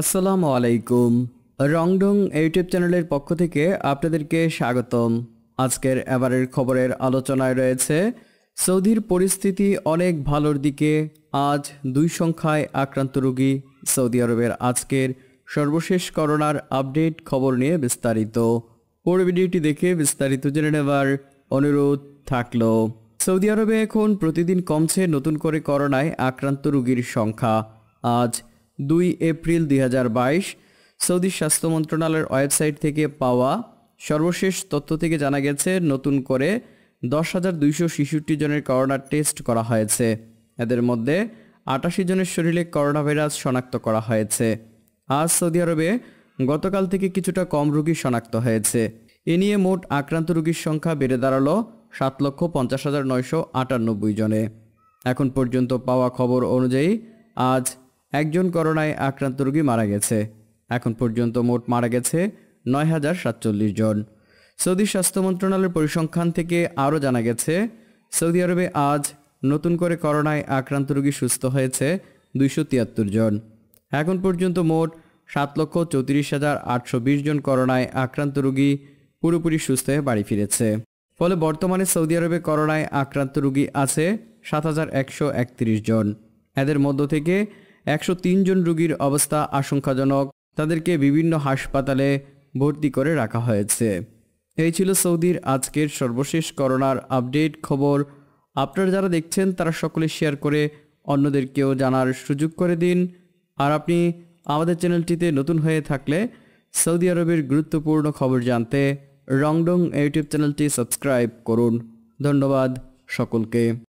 আসসালামু আলাইকুম রংডং ইউটিউব চ্যানেলের পক্ষ থেকে আপনাদেরকে স্বাগতম আজকের এবারের খবরের আলোচনায় রয়েছে সৌদির পরিস্থিতি অনেক ভালোর দিকে আজ দুই সংখ্যায় আক্রান্ত রোগী সৌদি আরবের আজকের সর্বশেষ করোনার আপডেট খবর নিয়ে বিস্তারিত পরে ভিডিওটি দেখে বিস্তারিত জেনে নেবার অনুরোধ থাকলো সৌদি আরবে এখন প্রতিদিন কমছে নতুন করে করোনায় আক্রান্ত রুগীর সংখ্যা আজ দুই এপ্রিল দুই সৌদি স্বাস্থ্য মন্ত্রণালয়ের ওয়েবসাইট থেকে পাওয়া সর্বশেষ তথ্য থেকে জানা গেছে নতুন করে দশ হাজার দুইশো ছেষট্টি জনের করোনা টেস্ট করা হয়েছে এদের মধ্যে আটাশি জনের শরীরে করোনা ভাইরাস শনাক্ত করা হয়েছে আজ সৌদি আরবে গতকাল থেকে কিছুটা কম রুগী শনাক্ত হয়েছে এ নিয়ে মোট আক্রান্ত রুগীর সংখ্যা বেড়ে দাঁড়ালো সাত লক্ষ পঞ্চাশ হাজার নয়শো আটানব্বই জনে এখন পর্যন্ত পাওয়া খবর অনুযায়ী আজ একজন করোনায় আক্রান্ত রোগী মারা গেছে এখন পর্যন্ত মোট মারা গেছে নয় হাজার সাতচল্লিশ জন সৌদি স্বাস্থ্য মন্ত্রণালয়ের পরিসংখ্যান থেকে আরও জানা গেছে সৌদি আরবে আজ নতুন করে করোনায় আক্রান্ত রোগী সুস্থ হয়েছে দুইশো তিয়াত্তর জন এখন পর্যন্ত মোট সাত লক্ষ চৌত্রিশ হাজার আটশো বিশ জন করোনায় আক্রান্ত রোগী পুরোপুরি সুস্থ হয়ে বাড়ি ফিরেছে ফলে বর্তমানে সৌদি আরবে করোনায় আক্রান্ত রোগী আছে সাত হাজার একশো একত্রিশ জন এদের মধ্য থেকে একশো জন রোগীর অবস্থা আশঙ্কাজনক তাদেরকে বিভিন্ন হাসপাতালে ভর্তি করে রাখা হয়েছে এই ছিল সৌদির আজকের সর্বশেষ করোনার আপডেট খবর আপনারা যারা দেখছেন তারা সকলে শেয়ার করে অন্যদেরকেও জানার সুযোগ করে দিন আর আপনি আমাদের চ্যানেলটিতে নতুন হয়ে থাকলে সৌদি আরবের গুরুত্বপূর্ণ খবর জানতে রংডং ইউটিউব চ্যানেলটি সাবস্ক্রাইব করুন ধন্যবাদ সকলকে